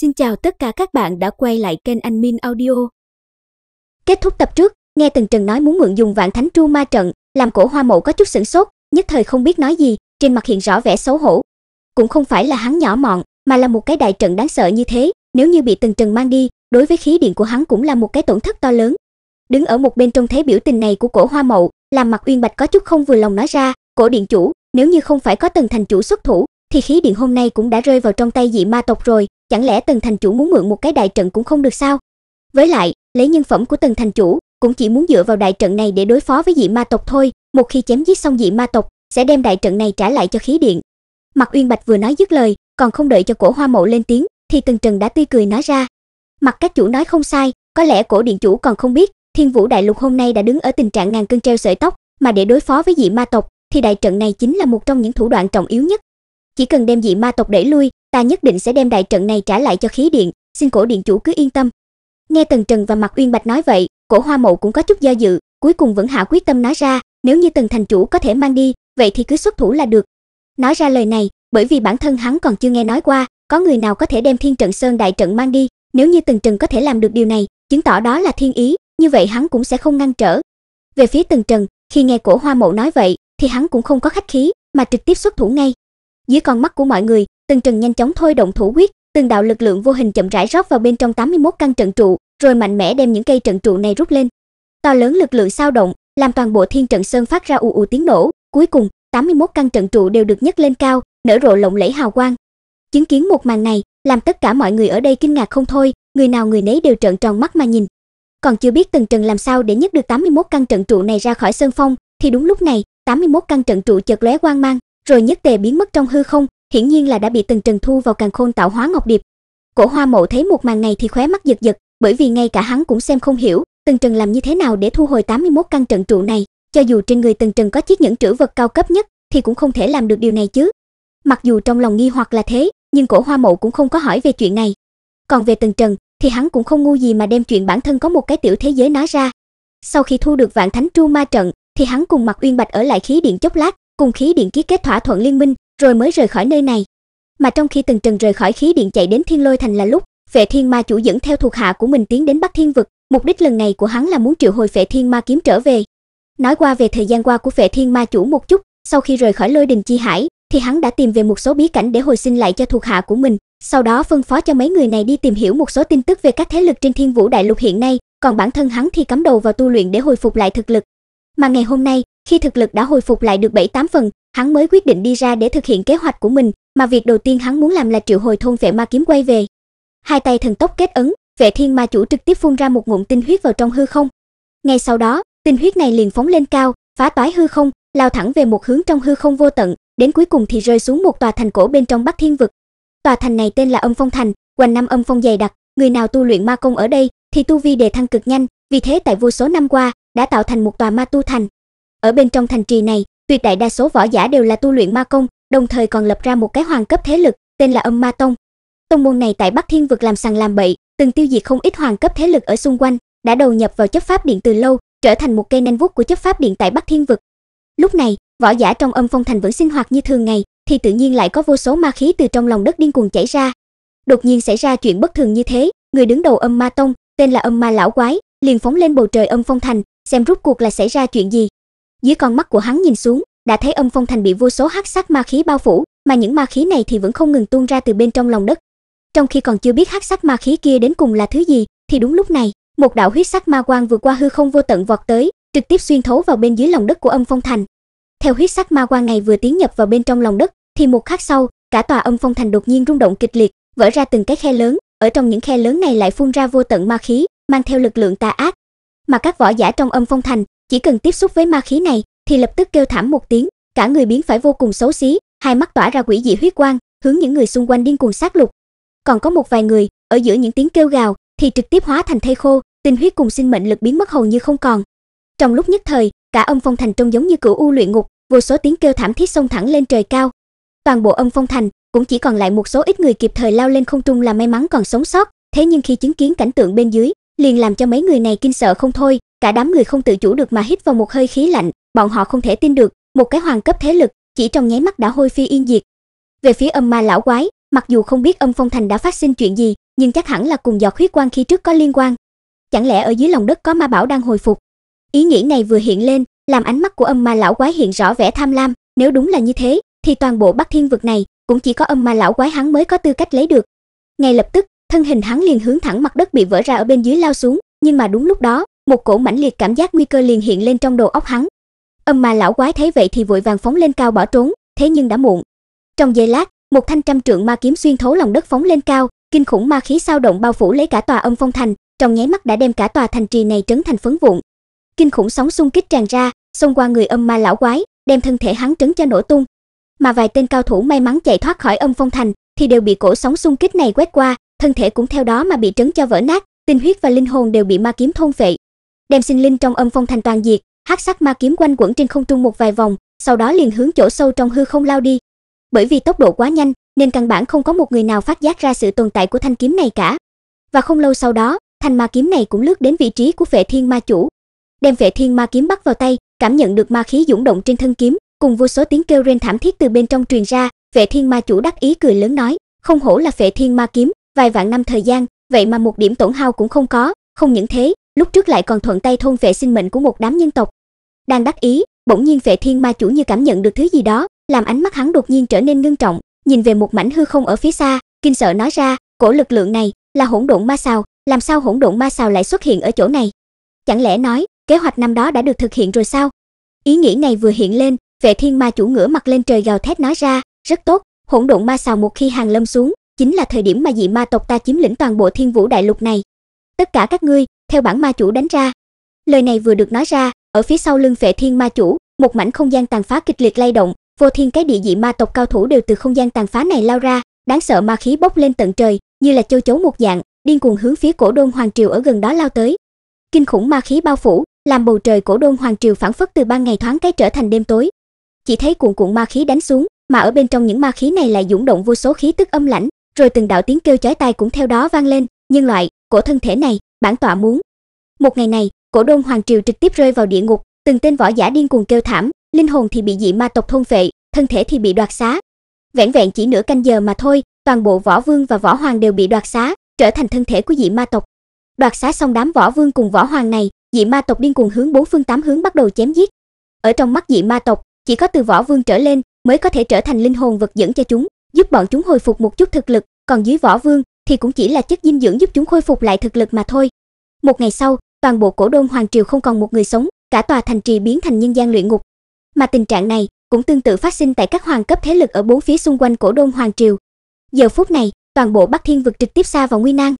Xin chào tất cả các bạn đã quay lại kênh Anh Min Audio. Kết thúc tập trước, nghe Tần Trần nói muốn mượn dùng vạn thánh tru ma trận, làm cổ hoa mộ có chút sửng sốt, nhất thời không biết nói gì, trên mặt hiện rõ vẻ xấu hổ. Cũng không phải là hắn nhỏ mọn, mà là một cái đại trận đáng sợ như thế, nếu như bị Tần Trần mang đi, đối với khí điện của hắn cũng là một cái tổn thất to lớn. Đứng ở một bên trông thấy biểu tình này của cổ hoa Mộ làm mặt Uyên Bạch có chút không vừa lòng nói ra, cổ điện chủ, nếu như không phải có Tần thành chủ xuất thủ, thì khí điện hôm nay cũng đã rơi vào trong tay dị ma tộc rồi, chẳng lẽ Tần Thành chủ muốn mượn một cái đại trận cũng không được sao? Với lại, lấy nhân phẩm của Tần Thành chủ, cũng chỉ muốn dựa vào đại trận này để đối phó với dị ma tộc thôi, một khi chém giết xong dị ma tộc, sẽ đem đại trận này trả lại cho khí điện. Mặc Uyên Bạch vừa nói dứt lời, còn không đợi cho Cổ Hoa Mậu lên tiếng, thì Tần Trần đã tươi cười nói ra. Mặc các chủ nói không sai, có lẽ cổ điện chủ còn không biết, Thiên Vũ Đại Lục hôm nay đã đứng ở tình trạng ngàn cân treo sợi tóc, mà để đối phó với dị ma tộc thì đại trận này chính là một trong những thủ đoạn trọng yếu nhất. Chỉ cần đem dị ma tộc đẩy lui ta nhất định sẽ đem đại trận này trả lại cho khí điện xin cổ điện chủ cứ yên tâm nghe tần trần và mặt uyên bạch nói vậy cổ hoa mậu cũng có chút do dự cuối cùng vẫn hạ quyết tâm nói ra nếu như tần thành chủ có thể mang đi vậy thì cứ xuất thủ là được nói ra lời này bởi vì bản thân hắn còn chưa nghe nói qua có người nào có thể đem thiên trận sơn đại trận mang đi nếu như tần trần có thể làm được điều này chứng tỏ đó là thiên ý như vậy hắn cũng sẽ không ngăn trở về phía tần trần khi nghe cổ hoa mậu nói vậy thì hắn cũng không có khách khí mà trực tiếp xuất thủ ngay dưới con mắt của mọi người Tần Trần nhanh chóng thôi động thủ quyết, từng đạo lực lượng vô hình chậm rãi rót vào bên trong 81 căn trận trụ, rồi mạnh mẽ đem những cây trận trụ này rút lên. To lớn lực lượng sao động, làm toàn bộ thiên trận sơn phát ra ù ù tiếng nổ, cuối cùng, 81 căn trận trụ đều được nhấc lên cao, nở rộ lộng lẫy hào quang. Chứng kiến một màn này, làm tất cả mọi người ở đây kinh ngạc không thôi, người nào người nấy đều trợn tròn mắt mà nhìn. Còn chưa biết Tần Trần làm sao để nhấc được 81 căn trận trụ này ra khỏi sơn phong, thì đúng lúc này, 81 căn trận trụ chợt lóe quang mang, rồi nhất tề biến mất trong hư không, hiển nhiên là đã bị Tần Trần thu vào càng khôn tạo hóa ngọc điệp. Cổ Hoa Mộ thấy một màn này thì khóe mắt giật giật, bởi vì ngay cả hắn cũng xem không hiểu, Tần Trần làm như thế nào để thu hồi 81 căn trận trụ này, cho dù trên người Tần Trần có chiếc nhẫn trữ vật cao cấp nhất thì cũng không thể làm được điều này chứ. Mặc dù trong lòng nghi hoặc là thế, nhưng Cổ Hoa Mộ cũng không có hỏi về chuyện này. Còn về Tần Trần thì hắn cũng không ngu gì mà đem chuyện bản thân có một cái tiểu thế giới nói ra. Sau khi thu được Vạn Thánh Tru Ma trận thì hắn cùng Mạc Uyên Bạch ở lại khí điện chốc lát, cùng khí điện ký kết thỏa thuận liên minh, rồi mới rời khỏi nơi này. Mà trong khi từng Trần rời khỏi khí điện chạy đến Thiên Lôi Thành là lúc, Phệ Thiên Ma chủ dẫn theo thuộc hạ của mình tiến đến Bắc Thiên vực, mục đích lần này của hắn là muốn triệu hồi Phệ Thiên Ma kiếm trở về. Nói qua về thời gian qua của Phệ Thiên Ma chủ một chút, sau khi rời khỏi Lôi Đình chi hải, thì hắn đã tìm về một số bí cảnh để hồi sinh lại cho thuộc hạ của mình, sau đó phân phó cho mấy người này đi tìm hiểu một số tin tức về các thế lực trên Thiên Vũ Đại Lục hiện nay, còn bản thân hắn thì cắm đầu vào tu luyện để hồi phục lại thực lực. Mà ngày hôm nay, khi thực lực đã hồi phục lại được 7-8 phần, hắn mới quyết định đi ra để thực hiện kế hoạch của mình, mà việc đầu tiên hắn muốn làm là triệu hồi thôn vệ ma kiếm quay về. Hai tay thần tốc kết ấn, vệ thiên ma chủ trực tiếp phun ra một ngụm tinh huyết vào trong hư không. Ngay sau đó, tinh huyết này liền phóng lên cao, phá toái hư không, lao thẳng về một hướng trong hư không vô tận, đến cuối cùng thì rơi xuống một tòa thành cổ bên trong Bắc Thiên vực. Tòa thành này tên là Âm Phong Thành, quanh năm âm phong dày đặc, người nào tu luyện ma công ở đây thì tu vi đề thăng cực nhanh, vì thế tại vô số năm qua, đã tạo thành một tòa ma tu thành. Ở bên trong thành trì này, tuyệt đại đa số võ giả đều là tu luyện ma công, đồng thời còn lập ra một cái hoàng cấp thế lực, tên là Âm Ma Tông. Tông môn này tại Bắc Thiên vực làm sằng làm bậy, từng tiêu diệt không ít hoàng cấp thế lực ở xung quanh, đã đầu nhập vào chấp pháp điện từ lâu, trở thành một cây nanh vuốt của chấp pháp điện tại Bắc Thiên vực. Lúc này, võ giả trong Âm Phong thành vẫn sinh hoạt như thường ngày, thì tự nhiên lại có vô số ma khí từ trong lòng đất điên cuồng chảy ra. Đột nhiên xảy ra chuyện bất thường như thế, người đứng đầu Âm Ma Tông, tên là Âm Ma lão quái, liền phóng lên bầu trời Âm Phong thành, xem rút cuộc là xảy ra chuyện gì. Dưới con mắt của hắn nhìn xuống, đã thấy âm phong thành bị vô số hắc sắc ma khí bao phủ, mà những ma khí này thì vẫn không ngừng tuôn ra từ bên trong lòng đất. Trong khi còn chưa biết hắc sắc ma khí kia đến cùng là thứ gì, thì đúng lúc này, một đạo huyết sắc ma quang vượt qua hư không vô tận vọt tới, trực tiếp xuyên thấu vào bên dưới lòng đất của âm phong thành. Theo huyết sắc ma quang này vừa tiến nhập vào bên trong lòng đất, thì một khắc sau, cả tòa âm phong thành đột nhiên rung động kịch liệt, vỡ ra từng cái khe lớn, ở trong những khe lớn này lại phun ra vô tận ma khí, mang theo lực lượng tà ác, mà các võ giả trong âm phong thành chỉ cần tiếp xúc với ma khí này thì lập tức kêu thảm một tiếng, cả người biến phải vô cùng xấu xí, hai mắt tỏa ra quỷ dị huyết quang, hướng những người xung quanh điên cuồng sát lục. Còn có một vài người, ở giữa những tiếng kêu gào thì trực tiếp hóa thành thây khô, tinh huyết cùng sinh mệnh lực biến mất hầu như không còn. Trong lúc nhất thời, cả âm phong thành trông giống như cửu u luyện ngục, vô số tiếng kêu thảm thiết xông thẳng lên trời cao. Toàn bộ âm phong thành cũng chỉ còn lại một số ít người kịp thời lao lên không trung là may mắn còn sống sót, thế nhưng khi chứng kiến cảnh tượng bên dưới, liền làm cho mấy người này kinh sợ không thôi, cả đám người không tự chủ được mà hít vào một hơi khí lạnh, bọn họ không thể tin được, một cái hoàng cấp thế lực, chỉ trong nháy mắt đã hôi phi yên diệt. Về phía âm ma lão quái, mặc dù không biết âm phong thành đã phát sinh chuyện gì, nhưng chắc hẳn là cùng giọt huyết quan khi trước có liên quan. Chẳng lẽ ở dưới lòng đất có ma bảo đang hồi phục? Ý nghĩ này vừa hiện lên, làm ánh mắt của âm ma lão quái hiện rõ vẻ tham lam, nếu đúng là như thế, thì toàn bộ Bắc Thiên vực này cũng chỉ có âm ma lão quái hắn mới có tư cách lấy được. Ngay lập tức, thân hình hắn liền hướng thẳng mặt đất bị vỡ ra ở bên dưới lao xuống nhưng mà đúng lúc đó một cỗ mãnh liệt cảm giác nguy cơ liền hiện lên trong đầu óc hắn âm ma lão quái thấy vậy thì vội vàng phóng lên cao bỏ trốn thế nhưng đã muộn trong giây lát một thanh trăm trượng ma kiếm xuyên thấu lòng đất phóng lên cao kinh khủng ma khí sao động bao phủ lấy cả tòa âm phong thành trong nháy mắt đã đem cả tòa thành trì này trấn thành phấn vụn kinh khủng sóng xung kích tràn ra xông qua người âm ma lão quái đem thân thể hắn trấn cho nổ tung mà vài tên cao thủ may mắn chạy thoát khỏi âm phong thành thì đều bị cổ sóng xung kích này quét qua thân thể cũng theo đó mà bị trấn cho vỡ nát, tinh huyết và linh hồn đều bị ma kiếm thôn phệ. Đem sinh linh trong âm phong thành toàn diệt, hắc sắc ma kiếm quanh quẩn trên không trung một vài vòng, sau đó liền hướng chỗ sâu trong hư không lao đi. Bởi vì tốc độ quá nhanh, nên căn bản không có một người nào phát giác ra sự tồn tại của thanh kiếm này cả. Và không lâu sau đó, thanh ma kiếm này cũng lướt đến vị trí của Phệ Thiên Ma chủ. Đem Phệ Thiên Ma kiếm bắt vào tay, cảm nhận được ma khí dũng động trên thân kiếm, cùng vô số tiếng kêu rên thảm thiết từ bên trong truyền ra, Phệ Thiên Ma chủ đắc ý cười lớn nói, không hổ là Phệ Thiên Ma kiếm, Vài vạn năm thời gian, vậy mà một điểm tổn hao cũng không có, không những thế, lúc trước lại còn thuận tay thôn vệ sinh mệnh của một đám nhân tộc. Đang đắc ý, bỗng nhiên Vệ Thiên Ma chủ như cảm nhận được thứ gì đó, làm ánh mắt hắn đột nhiên trở nên ngưng trọng, nhìn về một mảnh hư không ở phía xa, kinh sợ nói ra, cổ lực lượng này là hỗn độn ma sao, làm sao hỗn độn ma sao lại xuất hiện ở chỗ này? Chẳng lẽ nói, kế hoạch năm đó đã được thực hiện rồi sao? Ý nghĩ này vừa hiện lên, Vệ Thiên Ma chủ ngửa mặt lên trời gào thét nói ra, rất tốt, hỗn độn ma sao một khi hàng lâm xuống, chính là thời điểm mà dị ma tộc ta chiếm lĩnh toàn bộ Thiên Vũ đại lục này. Tất cả các ngươi, theo bản ma chủ đánh ra. Lời này vừa được nói ra, ở phía sau lưng vệ Thiên ma chủ, một mảnh không gian tàn phá kịch liệt lay động, vô thiên cái địa dị ma tộc cao thủ đều từ không gian tàn phá này lao ra, đáng sợ ma khí bốc lên tận trời, như là châu chấu một dạng, điên cuồng hướng phía cổ đôn hoàng triều ở gần đó lao tới. Kinh khủng ma khí bao phủ, làm bầu trời cổ đôn hoàng triều phản phất từ ban ngày thoáng cái trở thành đêm tối. Chỉ thấy cuộn cuộn ma khí đánh xuống, mà ở bên trong những ma khí này lại dũng động vô số khí tức âm lãnh, rồi từng đạo tiếng kêu chói tai cũng theo đó vang lên, nhưng loại cổ thân thể này, bản tọa muốn. Một ngày này, cổ đôn hoàng triều trực tiếp rơi vào địa ngục, từng tên võ giả điên cuồng kêu thảm, linh hồn thì bị dị ma tộc thôn vệ, thân thể thì bị đoạt xá. Vẹn vẹn chỉ nửa canh giờ mà thôi, toàn bộ võ vương và võ hoàng đều bị đoạt xá, trở thành thân thể của dị ma tộc. Đoạt xá xong đám võ vương cùng võ hoàng này, dị ma tộc điên cuồng hướng bốn phương tám hướng bắt đầu chém giết. Ở trong mắt dị ma tộc, chỉ có từ võ vương trở lên mới có thể trở thành linh hồn vật dẫn cho chúng giúp bọn chúng hồi phục một chút thực lực, còn dưới võ vương thì cũng chỉ là chất dinh dưỡng giúp chúng khôi phục lại thực lực mà thôi. Một ngày sau, toàn bộ cổ đôn hoàng triều không còn một người sống, cả tòa thành trì biến thành nhân gian luyện ngục. Mà tình trạng này cũng tương tự phát sinh tại các hoàng cấp thế lực ở bốn phía xung quanh cổ đôn hoàng triều. Giờ phút này, toàn bộ Bắc Thiên vực trực tiếp xa vào nguy nan.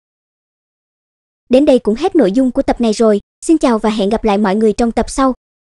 Đến đây cũng hết nội dung của tập này rồi, xin chào và hẹn gặp lại mọi người trong tập sau.